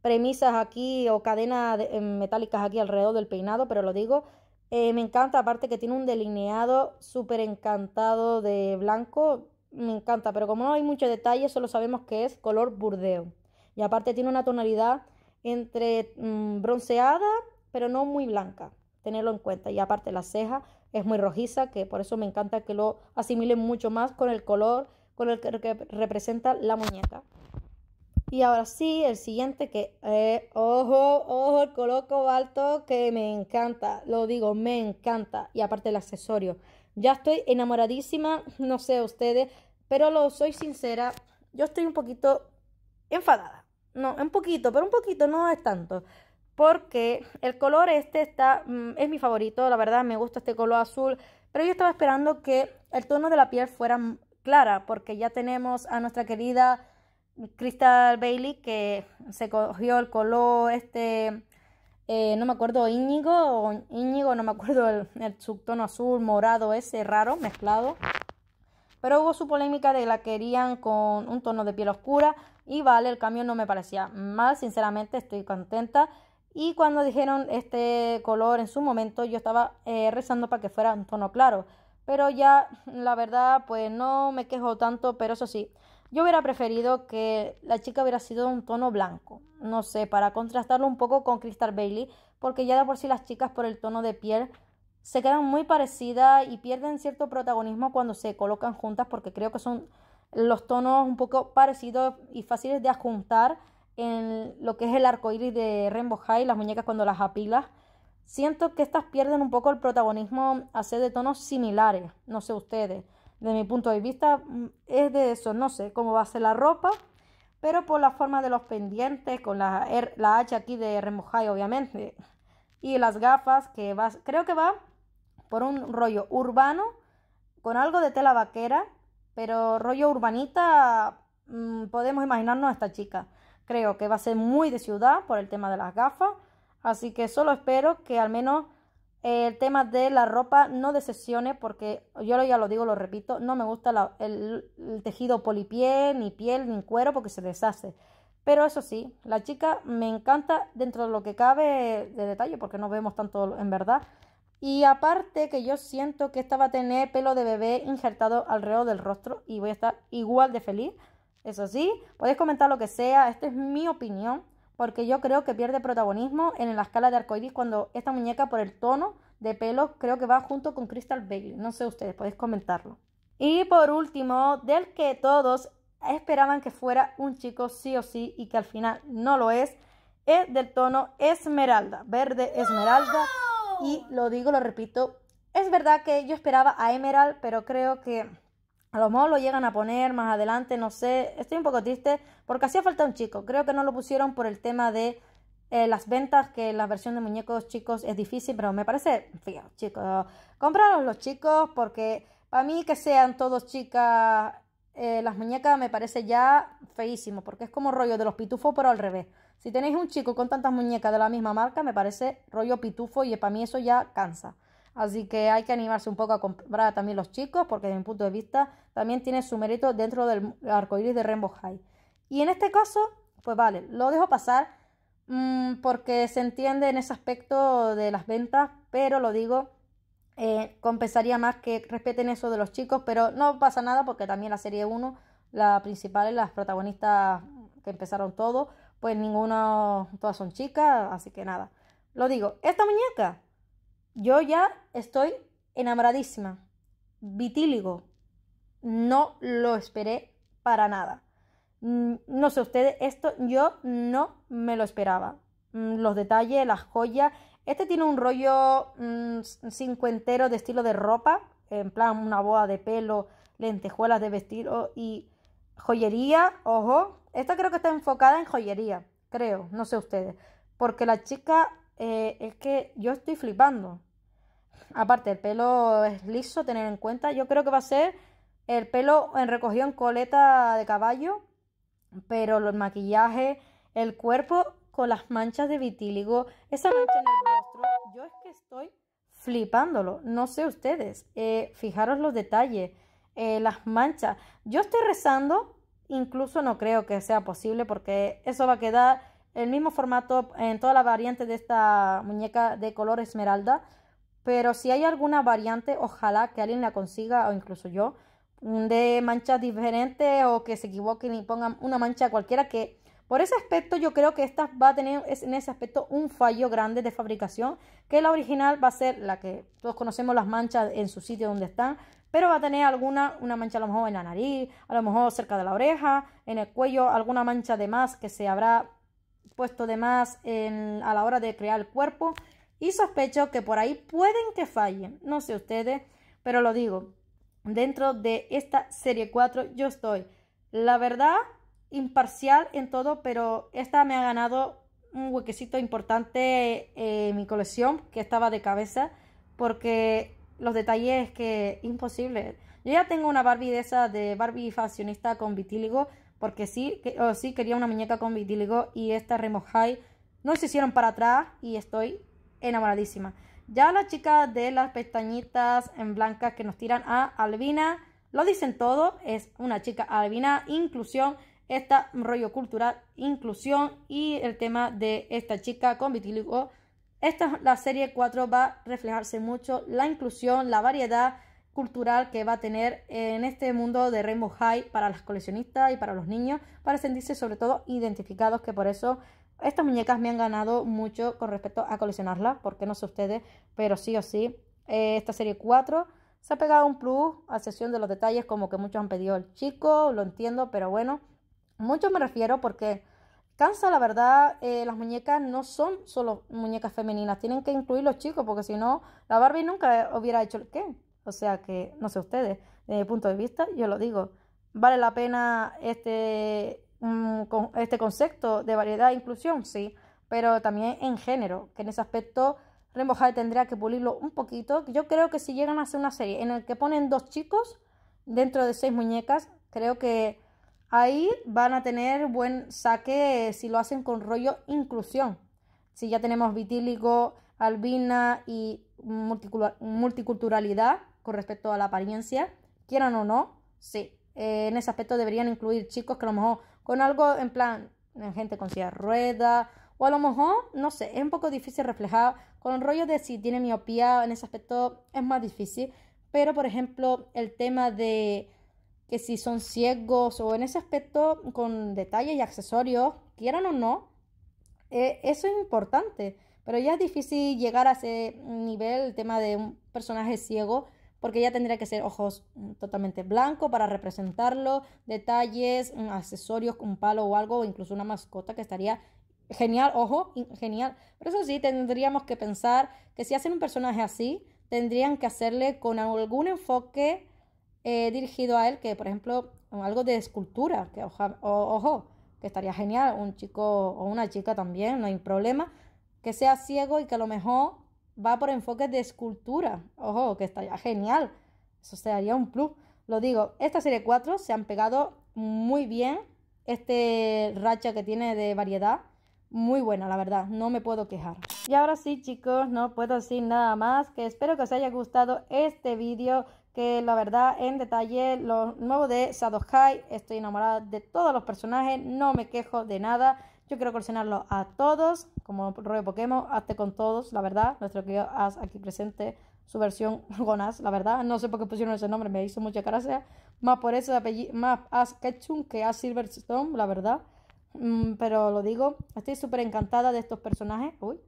Speaker 1: premisas aquí o cadenas em, metálicas aquí alrededor del peinado, pero lo digo, eh, me encanta, aparte que tiene un delineado súper encantado de blanco, me encanta, pero como no hay muchos detalles, solo sabemos que es color burdeo. Y aparte tiene una tonalidad entre mm, bronceada, pero no muy blanca. Tenerlo en cuenta. Y aparte la ceja es muy rojiza, que por eso me encanta que lo asimilen mucho más con el color con el que representa la muñeca. Y ahora sí, el siguiente que, eh, ojo, ojo, el color cobalto que me encanta, lo digo, me encanta. Y aparte el accesorio, ya estoy enamoradísima, no sé ustedes, pero lo soy sincera, yo estoy un poquito enfadada. No, un poquito, pero un poquito, no es tanto. Porque el color este está, mm, es mi favorito, la verdad, me gusta este color azul. Pero yo estaba esperando que el tono de la piel fuera clara, porque ya tenemos a nuestra querida Crystal Bailey que se cogió el color este eh, no me acuerdo Íñigo, o Íñigo, no me acuerdo el, subtono azul, morado ese raro, mezclado. Pero hubo su polémica de la querían con un tono de piel oscura y vale, el cambio no me parecía mal, sinceramente estoy contenta. Y cuando dijeron este color en su momento, yo estaba eh, rezando para que fuera un tono claro. Pero ya, la verdad, pues no me quejo tanto, pero eso sí, yo hubiera preferido que la chica hubiera sido de un tono blanco, no sé, para contrastarlo un poco con Crystal Bailey, porque ya de por sí las chicas por el tono de piel se quedan muy parecidas y pierden cierto protagonismo cuando se colocan juntas, porque creo que son los tonos un poco parecidos y fáciles de adjuntar en lo que es el arco iris de Rainbow High, las muñecas cuando las apilas. Siento que estas pierden un poco el protagonismo a ser de tonos similares, no sé ustedes de mi punto de vista mm, es de eso, no sé cómo va a ser la ropa, pero por la forma de los pendientes, con la, H aquí de remojai obviamente, y las gafas que va, creo que va por un rollo urbano, con algo de tela vaquera, pero rollo urbanita mm, podemos imaginarnos a esta chica. Creo que va a ser muy de ciudad por el tema de las gafas, así que solo espero que al menos el tema de la ropa, no de sesiones, porque yo ya lo digo, lo repito, no me gusta el, tejido polipiel, ni piel, ni cuero, porque se deshace. Pero eso sí, la chica me encanta dentro de lo que cabe de detalle, porque no vemos tanto en verdad. Y aparte que yo siento que esta va a tener pelo de bebé injertado alrededor del rostro y voy a estar igual de feliz. Eso sí, podéis comentar lo que sea, esta es mi opinión porque yo creo que pierde protagonismo en la escala de arcoiris cuando esta muñeca por el tono de pelo creo que va junto con Crystal Bailey. No sé ustedes, podéis comentarlo. Y por último, del que todos esperaban que fuera un chico sí o sí y que al final no lo es, es del tono esmeralda, verde esmeralda. Y lo digo, lo repito, es verdad que yo esperaba a Emerald, pero creo que a lo mejor lo llegan a poner más adelante, no sé. Estoy un poco triste porque hacía falta un chico. Creo que no lo pusieron por el tema de eh, las ventas, que la versión de muñecos chicos es difícil, pero me parece, fíjate, chicos, compraros los chicos porque para mí que sean todos chicas eh, las muñecas me parece ya feísimo porque es como rollo de los pitufos pero al revés. Si tenéis un chico con tantas muñecas de la misma marca me parece rollo pitufo y para mí eso ya cansa. Así que hay que animarse un poco a comprar también los chicos, porque desde mi punto de vista también tiene su mérito dentro del iris de Rainbow High. Y en este caso, pues vale, lo dejo pasar mm, porque se entiende en ese aspecto de las ventas, pero lo digo, eh, compensaría más que respeten eso de los chicos, pero no pasa nada porque también la serie 1, la principal, las protagonistas que empezaron todo, pues ninguna, todas son chicas, así que nada. Lo digo, esta muñeca yo ya estoy enamoradísima. Vitíligo. No lo esperé para nada. Mm, no sé ustedes, esto yo no me lo esperaba. Mm, los detalles, las joyas. Este tiene un rollo mm, cincuentero de estilo de ropa. En plan, una boa de pelo, lentejuelas de vestido y joyería. Ojo. Esta creo que está enfocada en joyería. Creo, no sé ustedes. Porque la chica eh, es que yo estoy flipando. Aparte, el pelo es liso, tener en cuenta. Yo creo que va a ser el pelo en recogido en coleta de caballo, pero los maquillajes, el cuerpo con las manchas de vitíligo, esa mancha en el rostro, yo es que estoy flipándolo. No sé ustedes, eh, fijaros los detalles, eh, las manchas. Yo estoy rezando, incluso no creo que sea posible porque eso va a quedar el mismo formato en toda las variantes de esta muñeca de color esmeralda. Pero si hay alguna variante, ojalá que alguien la consiga o incluso yo, de manchas diferentes o que se equivoquen y pongan una mancha cualquiera que por ese aspecto yo creo que esta va a tener en ese aspecto un fallo grande de fabricación, que la original va a ser la que todos conocemos las manchas en su sitio donde están, pero va a tener alguna, una mancha a lo mejor en la nariz, a lo mejor cerca de la oreja, en el cuello, alguna mancha de más que se habrá puesto de más a la hora de crear el cuerpo y sospecho que por ahí pueden que fallen, no sé ustedes, pero lo digo, dentro de esta serie 4 yo estoy, la verdad, imparcial en todo, pero esta me ha ganado un huequecito importante eh, en mi colección que estaba de cabeza porque los detalles que imposible. Yo ya tengo una Barbie de esa de Barbie fashionista con vitíligo porque sí, oh, sí quería una muñeca con vitíligo y esta remojai no se hicieron para atrás y estoy enamoradísima. Ya la chica de las pestañitas en blancas que nos tiran a Albina, lo dicen todo, es una chica Albina, inclusión, esta rollo cultural, inclusión y el tema de esta chica con vitíligo. Esta la serie 4 va a reflejarse mucho la inclusión, la variedad, cultural que va a tener en este mundo de Rainbow High para las coleccionistas y para los niños, para sentirse sobre todo identificados, que por eso estas muñecas me han ganado mucho con respecto a coleccionarlas, porque no sé ustedes, pero sí o sí, eh, esta serie 4 se ha pegado un plus a sesión de los detalles, como que muchos han pedido el chico, lo entiendo, pero bueno, muchos me refiero porque cansa, la verdad, eh, las muñecas no son solo muñecas femeninas, tienen que incluir los chicos, porque si no, la Barbie nunca hubiera hecho el qué. O sea que, no sé ustedes, desde mi punto de vista, yo lo digo, ¿vale la pena este, este concepto de variedad e inclusión? Sí, pero también en género, que en ese aspecto Rembojade tendría que pulirlo un poquito. Yo creo que si llegan a hacer una serie en la que ponen dos chicos dentro de seis muñecas, creo que ahí van a tener buen saque si lo hacen con rollo inclusión. Si ya tenemos vitílico albina y multiculturalidad, con respecto a la apariencia, quieran o no, sí, eh, en ese aspecto deberían incluir chicos que a lo mejor con algo en plan, gente con silla rueda, o a lo mejor, no sé, es un poco difícil reflejar con el rollo de si tiene miopía, en ese aspecto es más difícil, pero por ejemplo, el tema de que si son ciegos o en ese aspecto con detalles y accesorios, quieran o no, eh, eso es importante. Pero ya es difícil llegar a ese nivel, el tema de un personaje ciego porque ya tendría que ser ojos mm, totalmente blanco para representarlo, detalles, mm, accesorios, un palo o algo, o incluso una mascota que estaría genial, ojo, genial. Pero eso sí, tendríamos que pensar que si hacen un personaje así, tendrían que hacerle con algún enfoque eh, dirigido a él, que por ejemplo, algo de escultura, que ojo, que estaría genial, un chico o una chica también, no hay problema, que sea ciego y que a lo mejor va por enfoques de escultura. Ojo, que estaría genial. Eso sería un plus. Lo digo, esta serie 4 se han pegado muy bien. Este racha que tiene de variedad, muy buena, la verdad. No me puedo quejar. Y ahora sí, chicos, no puedo decir nada más. Que espero que os haya gustado este vídeo. Que la verdad, en detalle, lo nuevo de Shadow High. Estoy enamorada de todos los personajes. No me quejo de nada. Yo quiero coleccionarlo a todos, como rollo Pokémon, hazte con todos, la verdad. Nuestro querido As aquí presente, su versión Gonas, la verdad. No sé por qué pusieron ese nombre, me hizo mucha gracia. Más por ese apellido, más As Ketchum que As Silverstone, la verdad. Mm, pero lo digo, estoy súper encantada de estos personajes. Uy.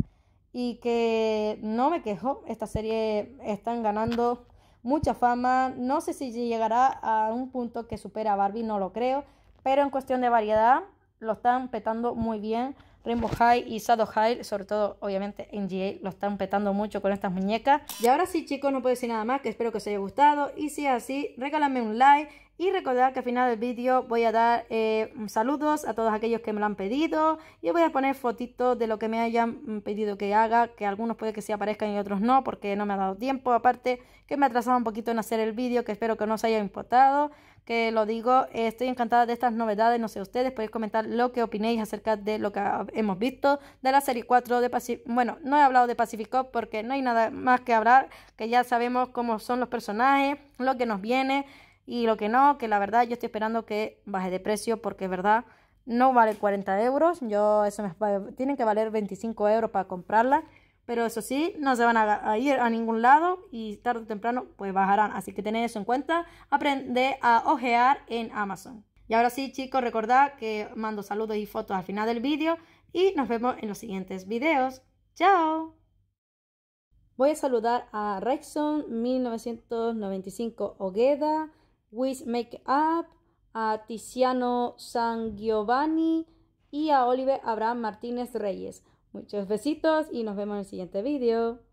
Speaker 1: Y que no me quejo, esta serie están ganando mucha fama. No sé si llegará a un punto que supera a Barbie, no lo creo. Pero en cuestión de variedad, lo están petando muy bien. Rainbow High y Shadow High, sobre todo obviamente NGA, lo están petando mucho con estas muñecas. Y ahora sí chicos, no puedo decir nada más, que espero que os haya gustado. Y si es así, regálame un like y recordad que al final del vídeo voy a dar eh, saludos a todos aquellos que me lo han pedido. Y voy a poner fotitos de lo que me hayan pedido que haga, que algunos puede que sí aparezcan y otros no, porque no me ha dado tiempo. Aparte que me ha atrasado un poquito en hacer el vídeo, que espero que no os haya importado que lo digo, estoy encantada de estas novedades, no sé ustedes, podéis comentar lo que opinéis acerca de lo que hemos visto de la serie 4 de Pacific, bueno, no he hablado de Cop porque no hay nada más que hablar, que ya sabemos cómo son los personajes, lo que nos viene y lo que no, que la verdad yo estoy esperando que baje de precio porque es verdad no vale 40 euros, yo eso me tienen que valer 25 euros para comprarla pero eso sí, no se van a, ir a ningún lado y tarde o temprano pues bajarán. Así que tened eso en cuenta, aprende a ojear en Amazon. Y ahora sí chicos, recordad que mando saludos y fotos al final del vídeo y nos vemos en los siguientes videos. ¡Chao! Voy a saludar a Rexon 1995 Ogueda, Wish Make Up, a Tiziano San Giovanni y a Oliver Abraham Martínez Reyes. Muchos besitos y nos vemos en el siguiente video.